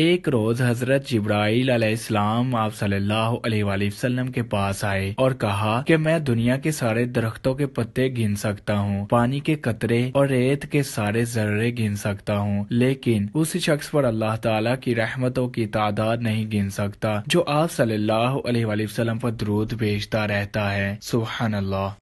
एक रोज हजरत जिब्राइल अलैहिस्सलाम आप सल्लल्लाहु अलैहि वसल्लम के पास आए और कहा कि मैं दुनिया के सारे दरख्तों के पत्ते गिन सकता हूँ पानी के कतरे और रेत के सारे जर्रे गिन सकता हूँ लेकिन उस शख्स पर अल्लाह ताला की रहमतों की तादाद नहीं गिन सकता जो आप सल्लल्लाहु अलैहि वसल्लम पर दरूद भेजता रहता है सुबह अल्लाह